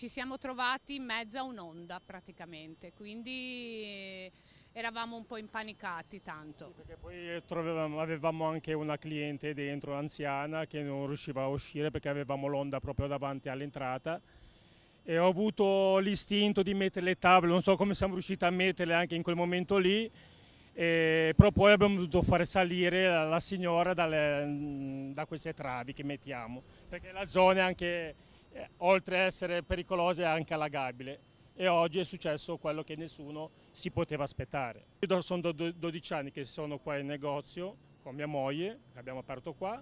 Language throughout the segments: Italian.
ci siamo trovati in mezzo a un'onda praticamente, quindi eh, eravamo un po' impanicati tanto. Sì, perché poi eh, trovavamo, avevamo anche una cliente dentro, anziana, che non riusciva a uscire perché avevamo l'onda proprio davanti all'entrata e ho avuto l'istinto di mettere le tavole, non so come siamo riusciti a metterle anche in quel momento lì, e, però poi abbiamo dovuto fare salire la, la signora dalle, mm, da queste travi che mettiamo, perché la zona è anche eh, oltre a essere pericolosa è anche allagabile e oggi è successo quello che nessuno si poteva aspettare. Io sono 12 anni che sono qua in negozio con mia moglie, abbiamo aperto qua,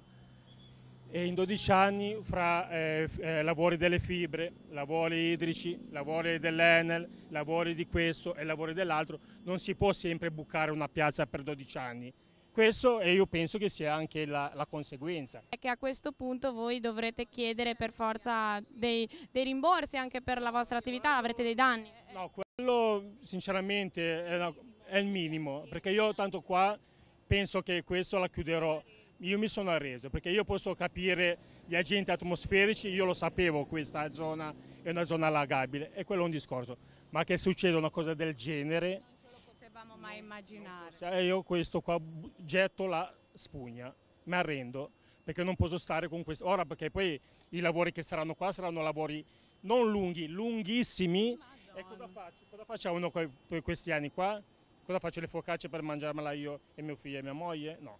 e in 12 anni fra eh, eh, lavori delle fibre, lavori idrici, lavori dell'Enel, lavori di questo e lavori dell'altro, non si può sempre bucare una piazza per 12 anni questo e io penso che sia anche la, la conseguenza. È che a questo punto voi dovrete chiedere per forza dei, dei rimborsi anche per la vostra attività, avrete dei danni? No, quello sinceramente è, una, è il minimo, perché io tanto qua penso che questo la chiuderò io mi sono arreso perché io posso capire gli agenti atmosferici, io lo sapevo questa zona è una zona allagabile e quello è un discorso, ma che succeda una cosa del genere potevamo mai immaginare. Eh, io questo qua getto la spugna, mi arrendo, perché non posso stare con questo. Ora perché poi i lavori che saranno qua saranno lavori non lunghi, lunghissimi. Madonna. E cosa faccio? Cosa facciamo con questi anni qua? Cosa faccio le focacce per mangiarmela io e mio figlio e mia moglie? No.